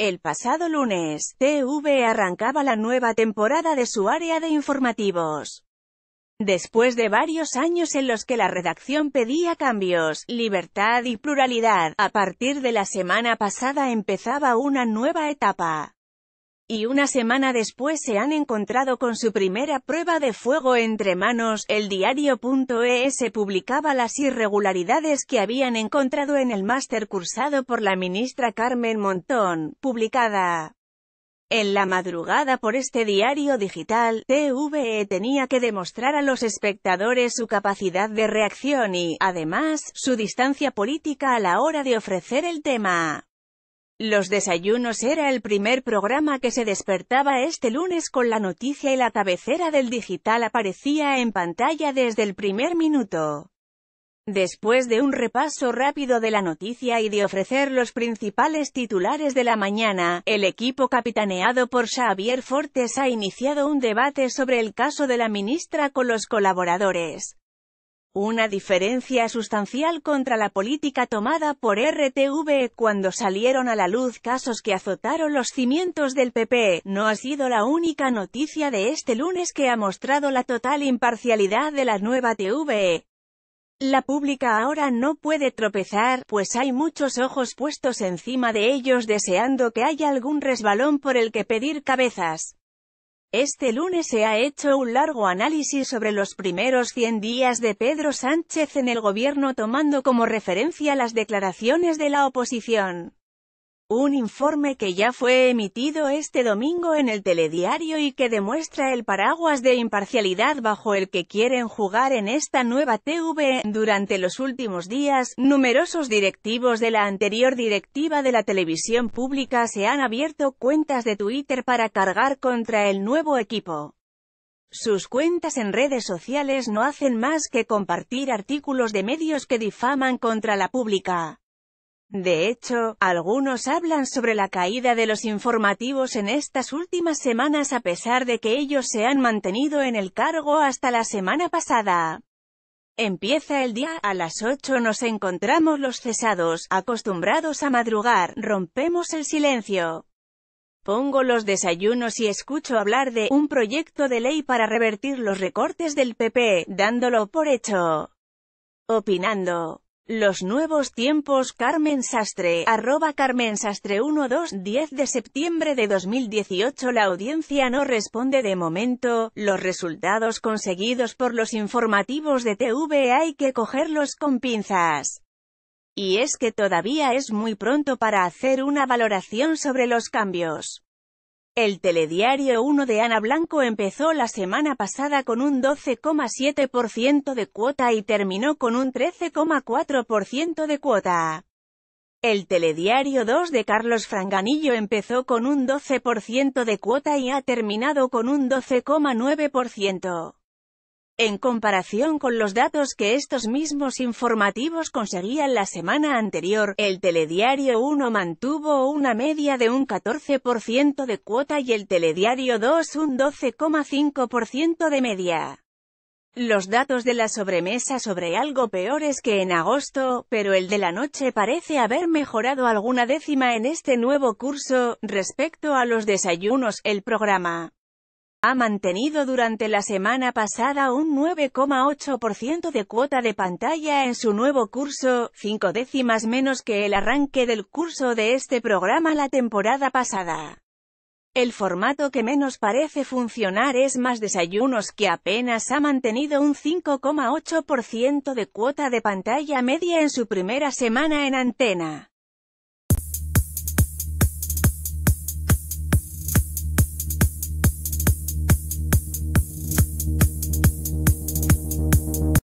El pasado lunes, TV arrancaba la nueva temporada de su área de informativos. Después de varios años en los que la redacción pedía cambios, libertad y pluralidad, a partir de la semana pasada empezaba una nueva etapa y una semana después se han encontrado con su primera prueba de fuego entre manos. El diario.es publicaba las irregularidades que habían encontrado en el máster cursado por la ministra Carmen Montón, publicada en la madrugada por este diario digital, TVE tenía que demostrar a los espectadores su capacidad de reacción y, además, su distancia política a la hora de ofrecer el tema. Los Desayunos era el primer programa que se despertaba este lunes con la noticia y la cabecera del digital aparecía en pantalla desde el primer minuto. Después de un repaso rápido de la noticia y de ofrecer los principales titulares de la mañana, el equipo capitaneado por Xavier Fortes ha iniciado un debate sobre el caso de la ministra con los colaboradores. Una diferencia sustancial contra la política tomada por RTV cuando salieron a la luz casos que azotaron los cimientos del PP, e. no ha sido la única noticia de este lunes que ha mostrado la total imparcialidad de la nueva TV. La pública ahora no puede tropezar, pues hay muchos ojos puestos encima de ellos deseando que haya algún resbalón por el que pedir cabezas. Este lunes se ha hecho un largo análisis sobre los primeros 100 días de Pedro Sánchez en el gobierno tomando como referencia las declaraciones de la oposición. Un informe que ya fue emitido este domingo en el telediario y que demuestra el paraguas de imparcialidad bajo el que quieren jugar en esta nueva TV. Durante los últimos días, numerosos directivos de la anterior directiva de la televisión pública se han abierto cuentas de Twitter para cargar contra el nuevo equipo. Sus cuentas en redes sociales no hacen más que compartir artículos de medios que difaman contra la pública. De hecho, algunos hablan sobre la caída de los informativos en estas últimas semanas a pesar de que ellos se han mantenido en el cargo hasta la semana pasada. Empieza el día, a las 8 nos encontramos los cesados, acostumbrados a madrugar, rompemos el silencio. Pongo los desayunos y escucho hablar de un proyecto de ley para revertir los recortes del PP, dándolo por hecho. Opinando. Los nuevos tiempos Carmen Sastre, arroba Carmen Sastre 12 10 de septiembre de 2018 La audiencia no responde de momento, los resultados conseguidos por los informativos de TV hay que cogerlos con pinzas. Y es que todavía es muy pronto para hacer una valoración sobre los cambios. El telediario 1 de Ana Blanco empezó la semana pasada con un 12,7% de cuota y terminó con un 13,4% de cuota. El telediario 2 de Carlos Franganillo empezó con un 12% de cuota y ha terminado con un 12,9% en comparación con los datos que estos mismos informativos conseguían la semana anterior, el Telediario 1 mantuvo una media de un 14% de cuota y el Telediario 2 un 12,5% de media. Los datos de la sobremesa sobre algo peores que en agosto, pero el de la noche parece haber mejorado alguna décima en este nuevo curso, respecto a los desayunos, el programa ha mantenido durante la semana pasada un 9,8% de cuota de pantalla en su nuevo curso, cinco décimas menos que el arranque del curso de este programa la temporada pasada. El formato que menos parece funcionar es Más Desayunos que apenas ha mantenido un 5,8% de cuota de pantalla media en su primera semana en antena.